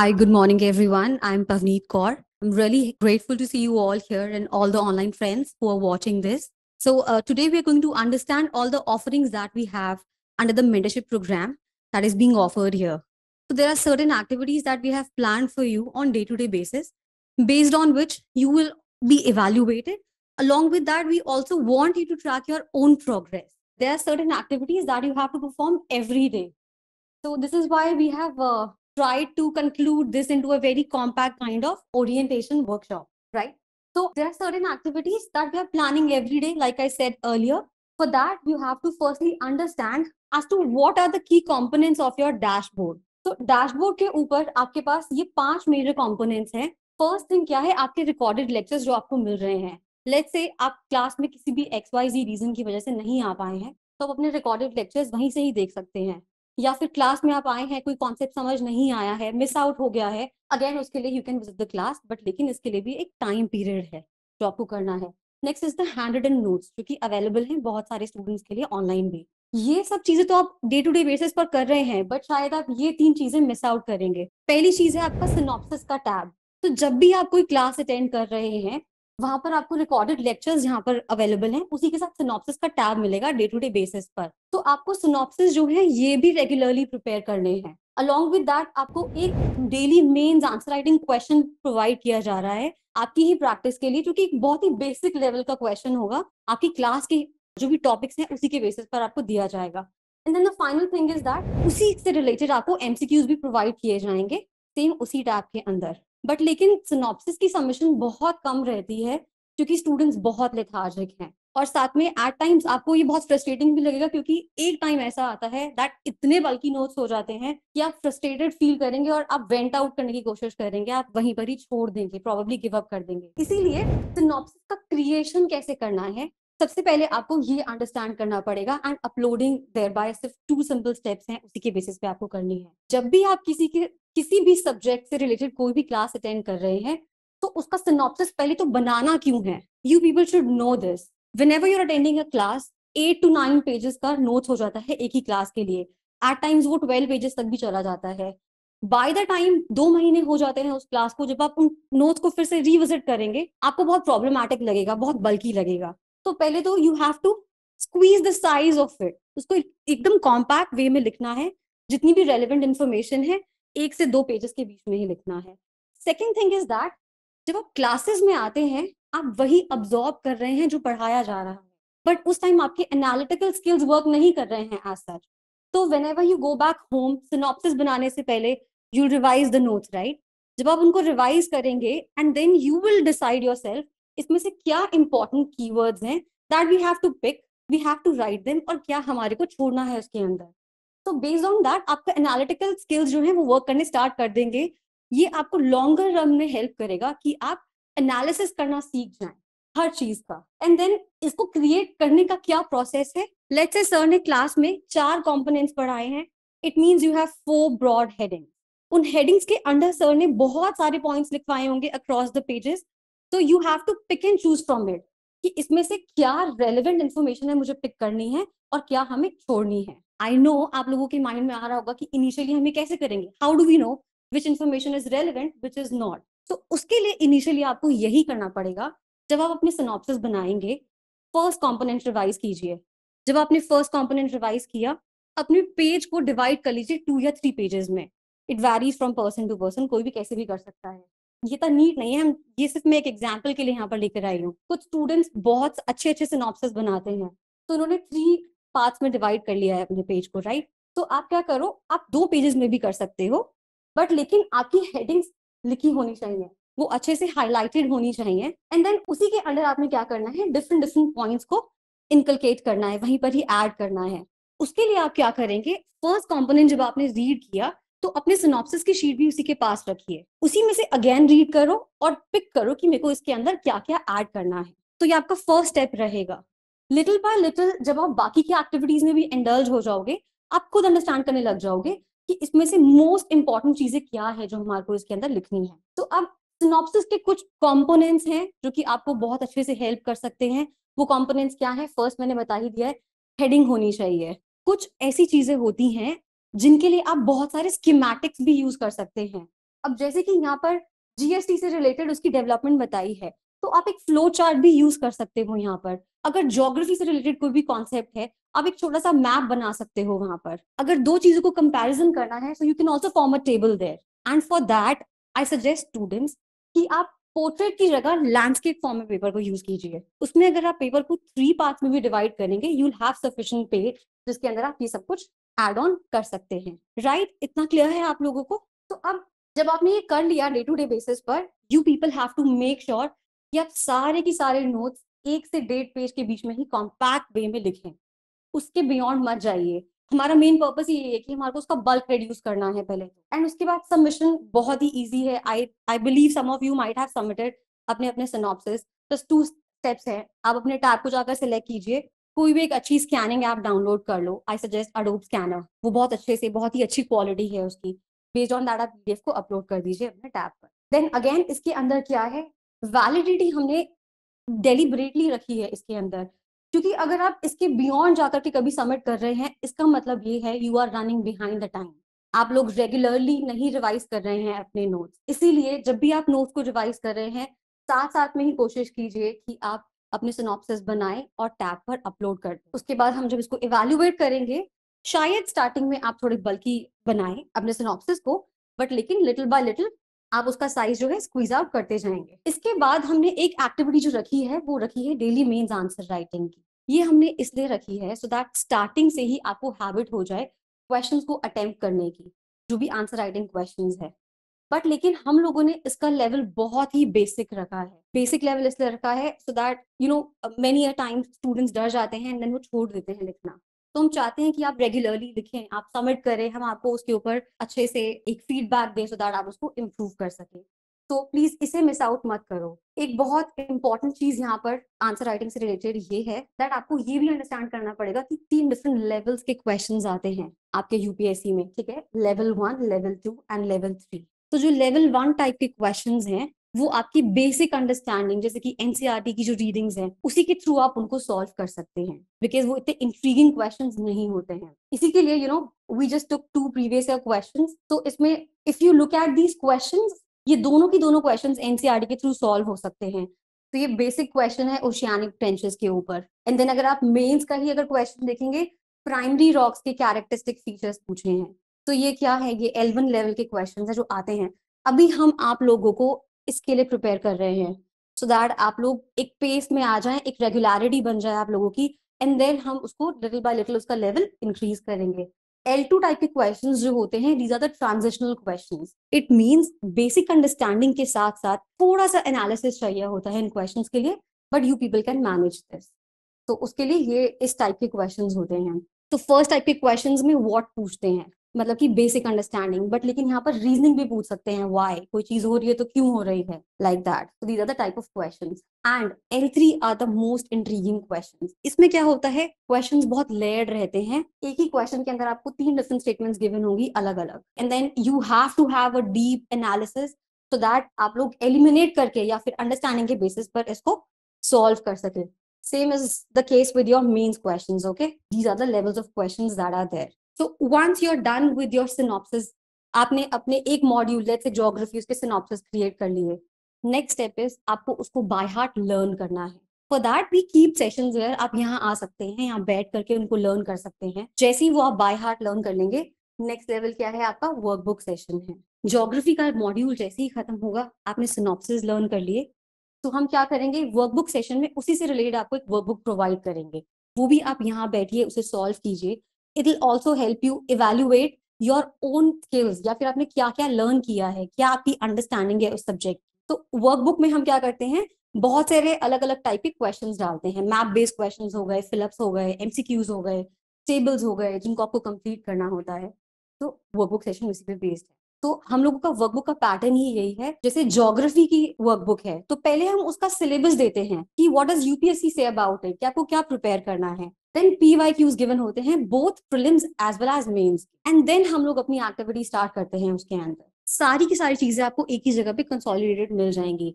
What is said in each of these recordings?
Hi, good morning, everyone. I'm Pavneet Kaur. I'm really grateful to see you all here and all the online friends who are watching this. So, uh, today we're going to understand all the offerings that we have under the mentorship program that is being offered here. So, there are certain activities that we have planned for you on day to day basis, based on which you will be evaluated. Along with that, we also want you to track your own progress. There are certain activities that you have to perform every day. So, this is why we have uh, try to conclude this into a very compact kind of orientation workshop, right? So there are certain activities that we are planning every day, like I said earlier. For that, you have to firstly understand as to what are the key components of your dashboard. तो dashboard के ऊपर आपके पास ये पांच major components हैं first thing क्या है आपके रिकॉर्डेड लेक्चर्स जो आपको मिल रहे हैं लेट्स से आप क्लास में किसी भी एक्स वाई जी रीजन की वजह से नहीं आ पाए हैं तो आप अपने रिकॉर्डेड लेक्चर्स वहीं से ही देख सकते हैं या फिर क्लास में आप आए हैं कोई कॉन्सेप्ट समझ नहीं आया है मिस आउट हो गया है अगेन उसके लिए you can visit the class but लेकिन इसके लिए भी एक टाइम पीरियड है जो आपको करना है next is the hand written notes जो कि अवेलेबल है बहुत सारे स्टूडेंट्स के लिए ऑनलाइन भी ये सब चीजें तो आप डे टू डे बेसिस पर कर रहे हैं बट शायद आप ये तीन चीजें मिस आउट करेंगे पहली चीज है आपका सिनॉप्सिस का टैब तो जब भी आप कोई क्लास अटेंड कर रहे हैं वहां पर आपको रिकॉर्डेड लेक्चर्स यहाँ पर अवेलेबल हैं उसी के साथ सिनॉप्सिस का टैब मिलेगा डे टू डे बेसिस पर तो आपको सिनॉप्सिस जो है ये भी रेगुलरली प्रिपेयर करने हैं अलॉन्ग विद दैट आपको एक daily main answer writing question provide किया जा रहा है आपकी ही प्रैक्टिस के लिए क्योंकि एक बहुत ही बेसिक लेवल का क्वेश्चन होगा आपकी क्लास के जो भी टॉपिक्स हैं उसी के बेसिस पर आपको दिया जाएगा and then the final thing is that उसी से रिलेटेड आपको एमसीक्यूज भी प्रोवाइड किए जाएंगे सेम उसी टैब के अंदर बट लेकिन सिनॉप्सिस की सबमिशन बहुत कम रहती है क्योंकि स्टूडेंट्स बहुत लेथार्जिक हैं और साथ में एट टाइम्स आपको ये बहुत फ्रस्ट्रेटिंग भी लगेगा क्योंकि एक टाइम ऐसा आता है दैट इतने बल्कि नोट्स हो जाते हैं कि आप फ्रस्ट्रेटेड फील करेंगे और आप वेंट आउट करने की कोशिश करेंगे आप वहीं पर ही छोड़ देंगे प्रॉबेबली गिव अप कर देंगे इसीलिए सिनॉप्सिस का क्रिएशन कैसे करना है सबसे पहले आपको ये अंडरस्टैंड करना पड़ेगा एंड अपलोडिंग देयर बाय सिर्फ टू सिंपल स्टेप्स हैं उसी के बेसिस पे आपको करनी है जब भी आप किसी के किसी भी सब्जेक्ट से रिलेटेड कोई भी क्लास अटेंड कर रहे हैं तो उसका सिनोप्सिस पहले तो बनाना क्यों है you people should know this whenever you're attending a class eight to nine pages का नोट हो जाता है एक ही क्लास के लिए एट टाइम्स वो ट्वेल्व पेजेस तक भी चला जाता है बाय द टाइम दो महीने हो जाते हैं उस क्लास को जब आप उन नोट को फिर से रिविजिट करेंगे आपको बहुत प्रॉब्लमैटिक लगेगा बहुत बल्कि लगेगा तो पहले तो you have to squeeze the size of it उसको एकदम कॉम्पैक्ट वे में लिखना है जितनी भी रेलिवेंट इन्फॉर्मेशन है एक से दो पेजेस के बीच में ही लिखना है सेकेंड थिंग इज दैट जब आप क्लासेस में आते हैं आप वही अब्जॉर्ब कर रहे हैं जो पढ़ाया जा रहा है बट उस टाइम आपके एनालिटिकल स्किल्स वर्क नहीं कर रहे हैं एज सच तो whenever you go back home synopsis बनाने से पहले you revise the notes right जब आप उनको रिवाइज करेंगे and then you will decide yourself इसमें से क्या इंपॉर्टेंट की वर्ड्स हैं that we have to pick we have to write them और क्या हमारे को छोड़ना है उसके अंदर तो बेस्ड ऑन दैट आपका एनालिटिकल स्किल्स जो है वो वर्क करने स्टार्ट कर देंगे ये आपको लॉन्गर रन में हेल्प करेगा कि आप एनालिसिस करना सीख जाए हर चीज का एंड देन इसको क्रिएट करने का क्या प्रोसेस है लेट्स से सर ने क्लास में चार कॉम्पोनेंट्स पढ़ाए हैं it means you have four broad heading उन हेडिंग्स के अंडर सर ने बहुत सारे पॉइंट्स लिखवाए होंगे अक्रॉस द पेजेस तो you have to pick and choose from it कि इसमें से क्या रेलिवेंट इन्फॉर्मेशन है मुझे पिक करनी है और क्या हमें छोड़नी है आई नो आप लोगों के माइंड में आ रहा होगा कि इनिशियली हमें कैसे करेंगे how do we know which information is relevant which is not तो उसके लिए इनिशियली आपको यही करना पड़ेगा जब आप अपने सिनॉप्सिस बनाएंगे फर्स्ट कॉम्पोनेंट रिवाइज कीजिए जब आपने फर्स्ट कॉम्पोनेंट रिवाइज किया अपने पेज को डिवाइड कर लीजिए टू या थ्री पेजेस में it varies from person to person कोई भी कैसे भी कर सकता है ये तो नीट नहीं है हम ये सिर्फ मैं एक एग्जाम्पल के लिए यहाँ पर लेकर आई हूँ कुछ स्टूडेंट्स बहुत अच्छे अच्छे सिनॉप्सिस बनाते हैं तो उन्होंने थ्री पार्ट्स में डिवाइड कर लिया है अपने पेज को राइट तो आप क्या करो आप दो पेजेस में भी कर सकते हो बट लेकिन आपकी हेडिंग्स लिखी होनी चाहिए वो अच्छे से हाईलाइटेड होनी चाहिए एंड देन उसी के अंडर आपने क्या करना है डिफरेंट डिफरेंट पॉइंट्स को इनकलकेट करना है वहीं पर ही ऐड करना है उसके लिए आप क्या करेंगे फर्स्ट कॉम्पोनेंट जब आपने रीड किया तो अपने सिनॉप्सिस की शीट भी उसी के पास रखिए उसी में से अगेन रीड करो और पिक करो कि मेरे को इसके अंदर क्या क्या ऐड करना है तो ये आपका फर्स्ट स्टेप रहेगा लिटिल बाय लिटिल जब आप बाकी की एक्टिविटीज में भी इंडल्ज हो जाओगे आप खुद अंडरस्टैंड करने लग जाओगे कि इसमें से मोस्ट इंपॉर्टेंट चीजें क्या है जो हमारे को इसके अंदर लिखनी है तो अब सिनॉप्सिस के कुछ कॉम्पोनेंट्स हैं जो कि आपको बहुत अच्छे से हेल्प कर सकते हैं वो कॉम्पोनेंट्स क्या है फर्स्ट मैंने बता ही दिया है हेडिंग होनी चाहिए कुछ ऐसी चीजें होती हैं जिनके लिए आप बहुत सारे स्कीमेटिक्स भी यूज कर सकते हैं अब जैसे कि यहाँ पर जीएसटी से रिलेटेड उसकी डेवलपमेंट बताई है तो आप एक फ्लो चार्ट भी यूज कर सकते हो यहाँ पर अगर ज्योग्राफी से रिलेटेड कोई भी कॉन्सेप्ट है आप एक छोटा सा मैप बना सकते हो वहां पर अगर दो चीजों को कंपैरिजन करना है so you can also form a table there and for that I suggest students कि आप पोर्ट्रेट की जगह लैंडस्केप फॉर्म में पेपर को यूज कीजिए उसमें अगर आप पेपर को थ्री पार्ट में भी डिवाइड करेंगे you will have sufficient page जिसके अंदर आप ये सब कुछ एड ऑन कर सकते हैं राइट right? इतना क्लियर है आप लोगों को तो अब जब आपने ये कर लिया डे टू डे बेसिस पर you people have to make sure कि आप सारे के सारे नोट एक से डेढ़ पेज के बीच में ही कॉम्पैक्ट वे में लिखें उसके बियॉन्ड मत जाइए हमारा मेन पर्पस ये है कि हमारे को उसका बल्क रिड्यूस करना है पहले एंड तो। उसके बाद सबमिशन बहुत ही इजी है I I believe some of you might have submitted अपने अपने सिनॉप्सिस टू स्टेप्स हैं आप अपने टैब को जाकर सेलेक्ट कीजिए कोई भी एक अच्छी स्कैनिंग ऐप डाउनलोड कर लो आई सजेस्ट अडोब स्कैनर वो बहुत अच्छे से बहुत ही अच्छी क्वालिटी है उसकी बेस्ड ऑन दैट आप पीडीएफ को अपलोड कर दीजिए अपने टैब पर देन अगेन इसके अंदर क्या है वैलिडिटी हमने डेलीबरेटली रखी है इसके अंदर क्योंकि अगर आप इसके बियॉन्ड जाकर के कभी सबमिट कर रहे हैं इसका मतलब ये है you are running behind the time आप लोग रेगुलरली नहीं रिवाइज कर रहे हैं अपने नोट्स इसीलिए जब भी आप नोट्स को रिवाइज कर रहे हैं साथ साथ में ही कोशिश कीजिए कि आप अपने सिनॉप्सिस बनाएं और टैब पर अपलोड कर दें उसके बाद हम जब इसको इवेल्युएट करेंगे शायद स्टार्टिंग में आप थोड़े बल्कि बनाएं अपने सिनॉप्सिस को बट लेकिन लिटिल बाय लिटिल आप उसका साइज जो है स्क्वीज आउट करते जाएंगे इसके बाद हमने एक एक्टिविटी जो रखी है वो रखी है डेली मेन्स आंसर राइटिंग की ये हमने इसलिए रखी है सो दैट स्टार्टिंग से ही आपको हैबिट हो जाए क्वेश्चंस को अटेम्प्ट करने की जो भी आंसर राइटिंग क्वेश्चंस है बट लेकिन हम लोगों ने इसका लेवल बहुत ही बेसिक रखा है बेसिक लेवल इसलिए रखा है so that you know many a time students डर जाते हैं देन वो छोड़ देते हैं लिखना तो हम चाहते हैं कि आप रेगुलरली लिखें आप सबमिट करें हम आपको उसके ऊपर अच्छे से एक फीडबैक दें सो दैट आप उसको इम्प्रूव कर सकें तो प्लीज इसे मिस आउट मत करो एक बहुत इंपॉर्टेंट चीज यहाँ पर आंसर राइटिंग से रिलेटेड ये है दैट आपको ये भी अंडरस्टैंड करना पड़ेगा कि तीन डिफरेंट लेवल्स के क्वेश्चन आते हैं आपके यूपीएससी में ठीक है level one level two and level three तो जो लेवल वन टाइप के क्वेश्चन हैं वो आपकी बेसिक अंडरस्टैंडिंग जैसे कि एनसीआरटी e की जो रीडिंग्स हैं उसी के थ्रू आप उनको सॉल्व कर सकते हैं बिकॉज वो इतने इंट्रीगिंग क्वेश्चन नहीं होते हैं इसी के लिए you know we just took two previous question तो इसमें if you look at these question ये दोनों की दोनों क्वेश्चन एनसीआरटी e के थ्रू सॉल्व हो सकते हैं तो ये बेसिक क्वेश्चन है ओशियानिक टेंशन के ऊपर एंड देन अगर आप मेन्स का ही अगर क्वेश्चन देखेंगे प्राइमरी रॉक्स के कैरेक्टरिस्टिक फीचर्स पूछे हैं तो ये क्या है ये एलवन लेवल के क्वेश्चन है जो आते हैं अभी हम आप लोगों को इसके लिए प्रिपेयर कर रहे हैं सो so दैट आप लोग एक पेस में आ जाए एक रेगुलरिटी बन जाए आप लोगों की एंड देन हम उसको लिटिल बाय लिटिल उसका लेवल इंक्रीज करेंगे एल टू टाइप के क्वेश्चन जो होते हैं these are the transitional question it means basic understanding के साथ साथ थोड़ा सा एनालिसिस चाहिए होता है इन क्वेश्चन के लिए but you people can manage this तो उसके लिए ये इस टाइप के क्वेश्चन होते हैं तो फर्स्ट टाइप के क्वेश्चन में वॉट पूछते हैं मतलब कि बेसिक अंडरस्टैंडिंग बट लेकिन यहाँ पर रीजनिंग भी पूछ सकते हैं वाई कोई चीज हो रही है तो क्यों हो रही है लाइक दैट तो these are the type of question and L three are the most intriguing question इसमें क्या होता है क्वेश्चन बहुत लेयर्ड रहते हैं एक ही क्वेश्चन के अंदर आपको तीन डिफरेंट स्टेटमेंट गिवन होंगी अलग अलग and then you have to have a deep analysis so that आप लोग एलिमिनेट करके या फिर अंडरस्टैंडिंग के बेसिस पर इसको सॉल्व कर सके same is the case with your mains question okay these are the levels of question that are there so once you are done with your synopsis आपने अपने एक मॉड्यूल लेट से ज्योग्राफी उसके synopsis create कर लिए next step is आपको उसको by heart learn करना है for that we keep session where आप यहाँ आ सकते हैं यहाँ बैठ करके उनको लर्न कर सकते हैं जैसे ही वो आप बाय हार्ट लर्न कर लेंगे नेक्स्ट लेवल क्या है आपका वर्कबुक सेशन है ज्योग्राफी का मॉड्यूल जैसे ही खत्म होगा आपने सिनॉप्सिस लर्न कर लिए तो हम क्या करेंगे वर्कबुक सेशन में उसी से रिलेटेड आपको एक वर्कबुक प्रोवाइड करेंगे वो भी आप यहाँ बैठिए उसे सॉल्व कीजिए will also help you evaluate your own skills या फिर आपने क्या क्या लर्न किया है क्या आपकी अंडरस्टैंडिंग है उस सब्जेक्ट तो वर्कबुक में हम क्या करते हैं बहुत सारे अलग अलग टाइप के क्वेश्चंस डालते हैं मैप बेस्ड क्वेश्चंस हो गए फिलअप्स हो गए एमसीक्यूज हो गए टेबल्स हो गए जिनको आपको कंप्लीट करना होता है तो वर्कबुक सेशन उसी पे बेस्ड है तो हम लोगों का वर्कबुक का पैटर्न ही यही है जैसे ज्योग्राफी की वर्कबुक है तो पहले हम उसका सिलेबस देते हैं कि what does UPSC say about है कि आपको क्या प्रिपेयर करना है then P Y Qs given होते हैं both prelims as well as mains and then हम लोग अपनी एक्टिविटी स्टार्ट करते हैं उसके अंदर सारी की सारी चीजें आपको एक ही जगह पे कंसोलिडेटेड मिल जाएंगी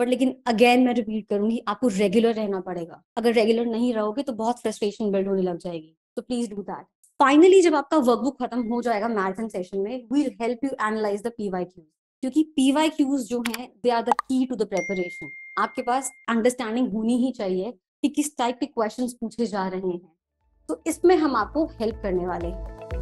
बट लेकिन अगेन मैं रिपीट करूंगी आपको रेगुलर रहना पड़ेगा अगर रेगुलर नहीं रहोगे तो बहुत फ्रस्ट्रेशन बिल्ड होने लग जाएगी तो प्लीज डू दैट फाइनली जब आपका वर्कबुक खत्म हो जाएगा मैराथन सेशन में will help you analyse the P Y Qs क्योंकि पी वाई क्यूज जो है they are the key to the preparation आपके पास अंडरस्टैंडिंग होनी ही चाहिए कि किस टाइप के क्वेश्चंस पूछे जा रहे हैं तो इसमें हम आपको हेल्प करने वाले हैं